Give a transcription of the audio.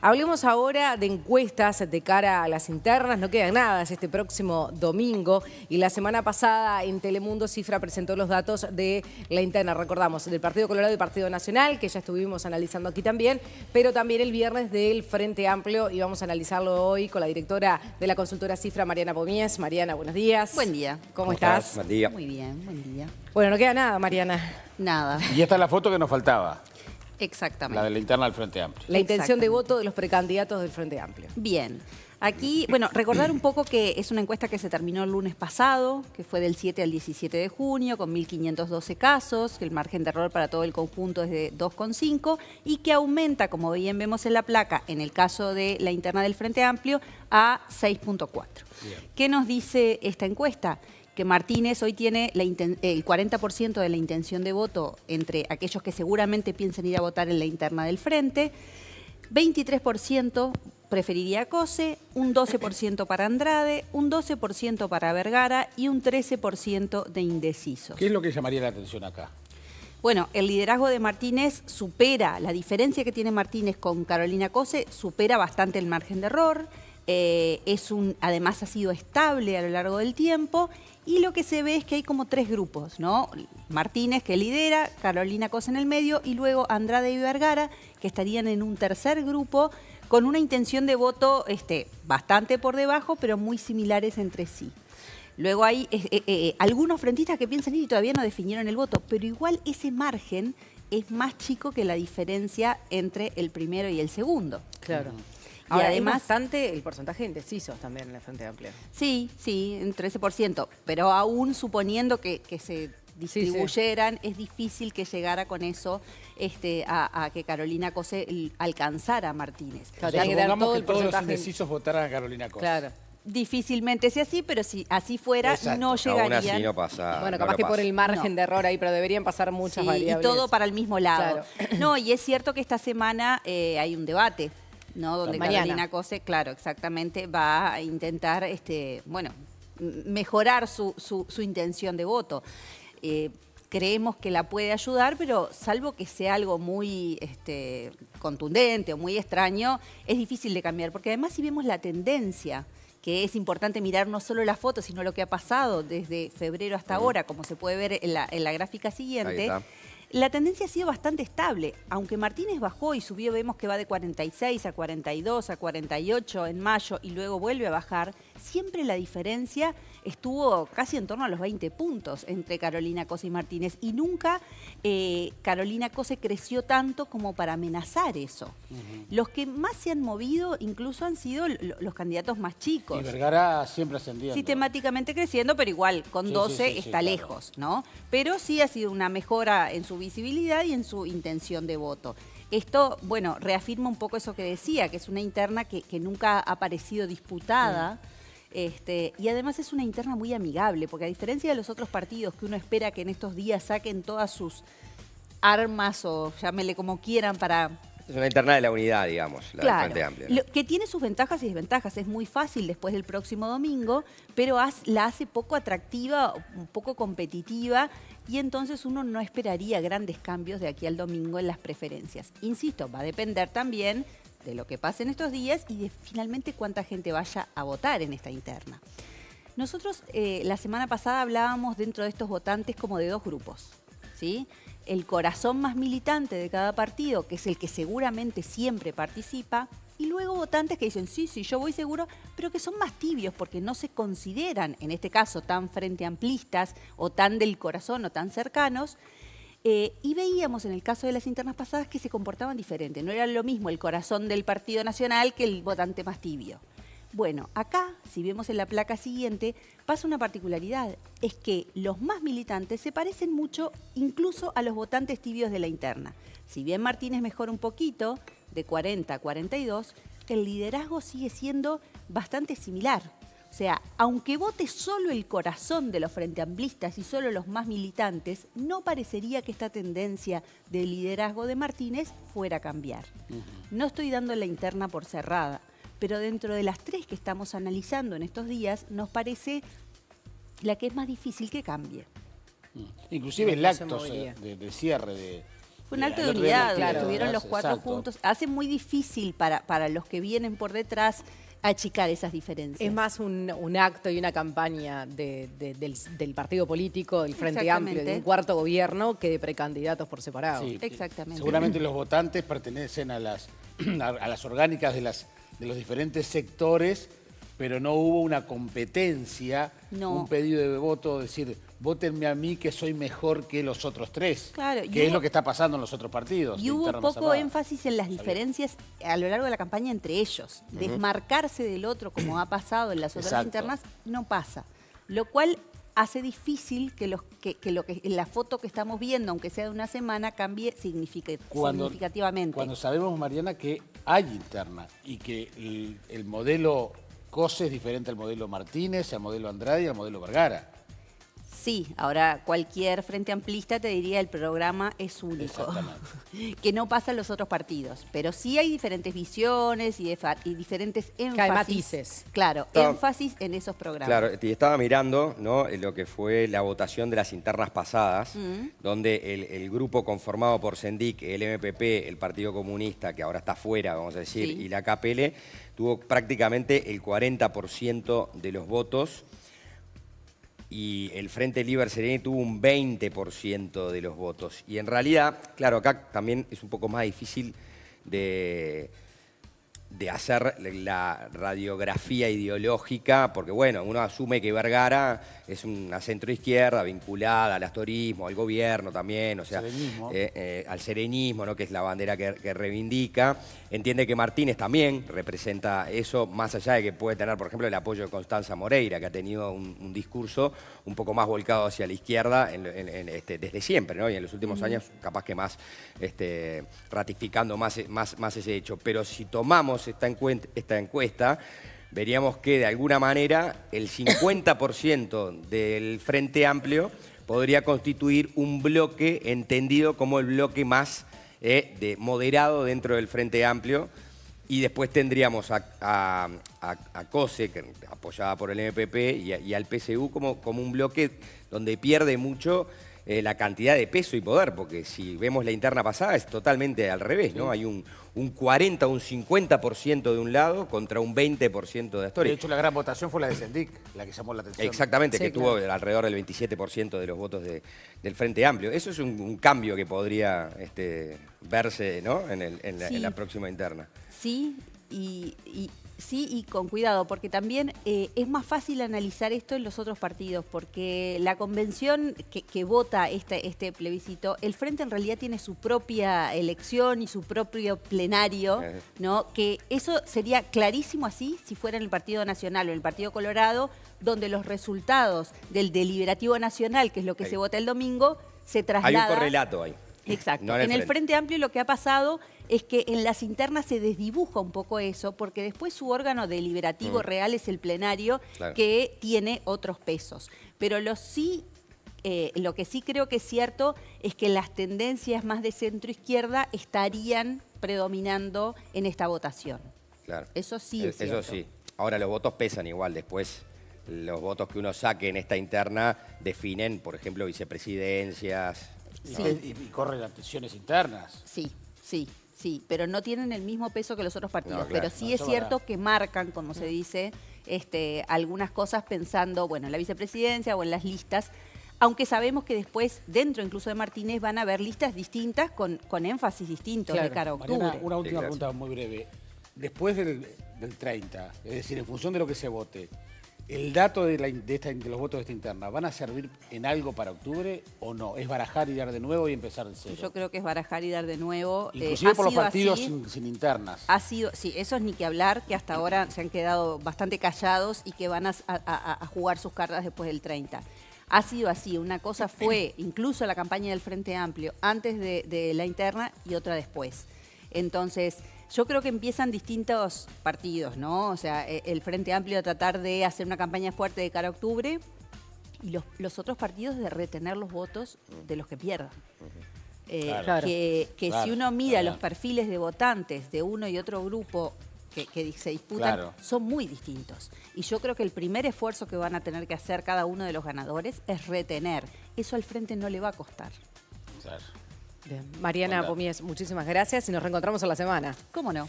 Hablemos ahora de encuestas de cara a las internas. No queda nada, es este próximo domingo. Y la semana pasada en Telemundo Cifra presentó los datos de la interna, recordamos, del Partido Colorado y Partido Nacional, que ya estuvimos analizando aquí también, pero también el viernes del Frente Amplio y vamos a analizarlo hoy con la directora de la consultora Cifra, Mariana Pomías. Mariana, buenos días. Buen día. ¿Cómo, estás? día. Muy bien, buen día. Bueno, no queda nada, Mariana. Nada. Y esta es la foto que nos faltaba. Exactamente. La de la interna del Frente Amplio. La intención de voto de los precandidatos del Frente Amplio. Bien. Aquí, bueno, recordar un poco que es una encuesta que se terminó el lunes pasado, que fue del 7 al 17 de junio, con 1.512 casos, que el margen de error para todo el conjunto es de 2,5 y que aumenta, como bien vemos en la placa, en el caso de la interna del Frente Amplio, a 6,4. ¿Qué nos dice esta encuesta? que Martínez hoy tiene el 40% de la intención de voto entre aquellos que seguramente piensen ir a votar en la interna del frente, 23% preferiría a Cose, un 12% para Andrade, un 12% para Vergara y un 13% de indecisos. ¿Qué es lo que llamaría la atención acá? Bueno, el liderazgo de Martínez supera, la diferencia que tiene Martínez con Carolina Cose supera bastante el margen de error. Eh, es un, además ha sido estable a lo largo del tiempo y lo que se ve es que hay como tres grupos, ¿no? Martínez que lidera, Carolina Cosa en el medio y luego Andrade y Vergara que estarían en un tercer grupo con una intención de voto este, bastante por debajo pero muy similares entre sí. Luego hay eh, eh, algunos frentistas que piensan y todavía no definieron el voto, pero igual ese margen es más chico que la diferencia entre el primero y el segundo. Claro y además, es el porcentaje de indecisos también en la Frente Amplio. Sí, sí, un 13%, pero aún suponiendo que, se distribuyeran, es difícil que llegara con eso este, a, que Carolina Cose alcanzara a Martínez. Claro, o que los indecisos votaran a Carolina Cose. Claro. Difícilmente sea así, pero si así fuera, no llegarían. Aún así bueno, capaz que por el margen de error ahí, pero deberían pasar muchas sí, Y todo para el mismo lado. No, y es cierto que esta semana eh, hay un debate ¿no? Donde Carolina Cose, claro, exactamente, va a intentar, este, bueno, mejorar su, intención de voto. Eh, creemos que la puede ayudar, pero salvo que sea algo muy este, contundente o muy extraño, es difícil de cambiar, porque además si vemos la tendencia, que es importante mirar no solo la foto, sino lo que ha pasado desde febrero hasta ahora, como se puede ver en la, en la gráfica siguiente. La tendencia ha sido bastante estable, aunque Martínez bajó y subió, vemos que va de 46 a 42, a 48 en mayo y luego vuelve a bajar, siempre la diferencia estuvo casi en torno a los 20 puntos entre Carolina Cose y Martínez y nunca eh, Carolina Cose creció tanto como para amenazar eso. Los que más se han movido incluso han sido los candidatos más chicos. Y Vergara siempre ascendiendo. Sistemáticamente creciendo, pero igual con 12 está lejos, ¿no? Pero sí ha sido una mejora en su visibilidad y en su intención de voto. Esto, bueno, reafirma un poco eso que decía, que es una interna que, nunca ha parecido disputada. Este, y además es una interna muy amigable, porque a diferencia de los otros partidos que uno espera que en estos días saquen todas sus armas o llámele como quieran para es una interna de la unidad, digamos, la claro, que tiene sus ventajas y desventajas. Es muy fácil después del próximo domingo, pero la hace poco atractiva, un poco competitiva, y entonces uno no esperaría grandes cambios de aquí al domingo en las preferencias. Insisto, va a depender también de lo que pase en estos días y de finalmente cuánta gente vaya a votar en esta interna. Nosotros eh, la semana pasada hablábamos dentro de estos votantes como de dos grupos, ¿sí? el corazón más militante de cada partido, que es el que seguramente siempre participa, y luego votantes que dicen, sí, sí, yo voy seguro, pero que son más tibios porque no se consideran, en este caso, tan frente amplistas o tan del corazón o tan cercanos. Eh, y veíamos en el caso de las internas pasadas que se comportaban diferente, no era lo mismo el corazón del Partido Nacional que el votante más tibio. Bueno, acá, si vemos en la placa siguiente, pasa una particularidad, es que los más militantes se parecen mucho incluso a los votantes tibios de la interna. Si bien Martínez mejora un poquito, de 40 a 42, el liderazgo sigue siendo bastante similar. O sea, aunque vote solo el corazón de los frenteamblistas y solo los más militantes, no parecería que esta tendencia de liderazgo de Martínez fuera a cambiar. No estoy dando la interna por cerrada pero dentro de las tres que estamos analizando en estos días, nos parece la que es más difícil que cambie. Mm. Inclusive el acto de, cierre de... Fue un acto de unidad, tuvieron los cuatro puntos. juntos. Hace muy difícil para, para los que vienen por detrás achicar esas diferencias. Es más un, acto y una campaña del, partido político, del Frente Amplio, de un cuarto gobierno que de precandidatos por separado. Exactamente. Seguramente los votantes pertenecen a las, a las orgánicas de las de los diferentes sectores, pero no hubo una competencia, un pedido de voto, decir, votenme a mí que soy mejor que los otros tres, que es lo que está pasando en los otros partidos. Y hubo poco énfasis en las diferencias a lo largo de la campaña entre ellos. Desmarcarse del otro, como ha pasado en las otras internas, no pasa. Lo cual hace difícil que, los, que, lo que la foto que estamos viendo, aunque sea de una semana, cambie significativamente. Cuando sabemos, Mariana, que hay interna y que el, el modelo COSE es diferente al modelo Martínez, al modelo Andrade y al modelo Vergara. Sí, Ahora cualquier frente amplista te diría el programa es único, que no pasa en los otros partidos. Pero sí hay diferentes visiones y, diferentes énfasis. Claro, énfasis en esos programas. Claro, estaba mirando lo que fue la votación de las internas pasadas, donde el, grupo conformado por Sendic, el MPP, el Partido Comunista, que ahora está fuera, vamos a decir, y la KPL, tuvo prácticamente el 40% de los votos y el Frente Liber Sereni tuvo un 20% de los votos. Y en realidad, claro, acá también es un poco más difícil de, hacer la radiografía ideológica, porque bueno, uno asume que Vergara es una centroizquierda vinculada al astorismo, al gobierno también, o sea, al serenismo, eh, eh, que es la bandera que reivindica. Entiende que Martínez también representa eso, más allá de que puede tener, por ejemplo, el apoyo de Constanza Moreira, que ha tenido un, discurso un poco más volcado hacia la izquierda este, desde siempre, ¿no? Y en los últimos años, capaz que más este, ratificando más, más, ese hecho. Pero si tomamos esta encuesta veríamos que de alguna manera el 50% del Frente Amplio podría constituir un bloque entendido como el bloque más eh, de moderado dentro del Frente Amplio. Y después tendríamos a, COSE, apoyada por el MPP, y, al PSU como, como un bloque donde pierde mucho eh, la cantidad de peso y poder, porque si vemos la interna pasada es totalmente al revés, ¿no? Hay un, un 40, un 50% de un lado contra un 20% de Astori. De hecho, la gran votación fue la de Sendic, la que llamó la atención. Exactamente, que tuvo alrededor del 27% de los votos del Frente Amplio. Eso es un, cambio que podría este, verse ¿no? en, la, próxima interna. Sí, y, Sí, y con cuidado, porque también eh, es más fácil analizar esto en los otros partidos, porque la convención que, vota este, este, plebiscito, el Frente en realidad tiene su propia elección y su propio plenario, eh. ¿no? Que eso sería clarísimo así si fuera en el Partido Nacional o en el Partido Colorado, donde los resultados del Deliberativo Nacional, que es lo que se vota el domingo, se trasladan. Hay un correlato ahí. Exacto. en, el Frente Amplio lo que ha pasado es que en las internas se desdibuja un poco eso, porque después su órgano deliberativo real es el plenario, que tiene otros pesos. Pero lo sí eh, lo que sí creo que es cierto es que las tendencias más de centro izquierda estarían predominando en esta votación. Claro. Eso sí. Eh, eso sí. Ahora los votos pesan igual después. Los votos que uno saque en esta interna definen, por ejemplo, vicepresidencias. Y, y, corren las tensiones internas. Sí, sí. Sí, pero no tienen el mismo peso que los otros partidos. pero sí es cierto que marcan, como se mm. dice, este, algunas cosas pensando, bueno, en la vicepresidencia o en las listas. Aunque sabemos que después, dentro incluso de Martínez, van a haber listas distintas con, con énfasis distinto de cara a octubre. una última pregunta muy breve. Después del, del 30, es decir, en función de lo que se vote, ¿El dato de, la, los votos de esta interna van a servir en algo para octubre o no? ¿Es barajar y dar de nuevo y empezar de cero? Yo creo que es barajar y dar de nuevo. Eh, Inclusive por los partidos sin, internas. Ha sido, sí, eso es ni que hablar, que hasta ahora se han quedado bastante callados y que van a, jugar sus cartas después del 30 ha sido así. Una cosa fue incluso la campaña del Frente Amplio antes de, de la interna y otra después. Entonces, yo creo que empiezan distintos partidos, ¿no? O sea, e, el Frente Amplio a tratar de hacer una campaña fuerte de cara a octubre y los, otros partidos de retener los votos de los que pierdan. Eh, claro. Que, si uno mira los perfiles de votantes de uno y otro grupo que, que se disputan, son muy distintos. Y yo creo que el primer esfuerzo que van a tener que hacer cada uno de los ganadores es retener. Eso al frente no le va a costar. Claro. Mariana Pomies, muchísimas gracias y nos reencontramos en la semana. ¿Cómo no?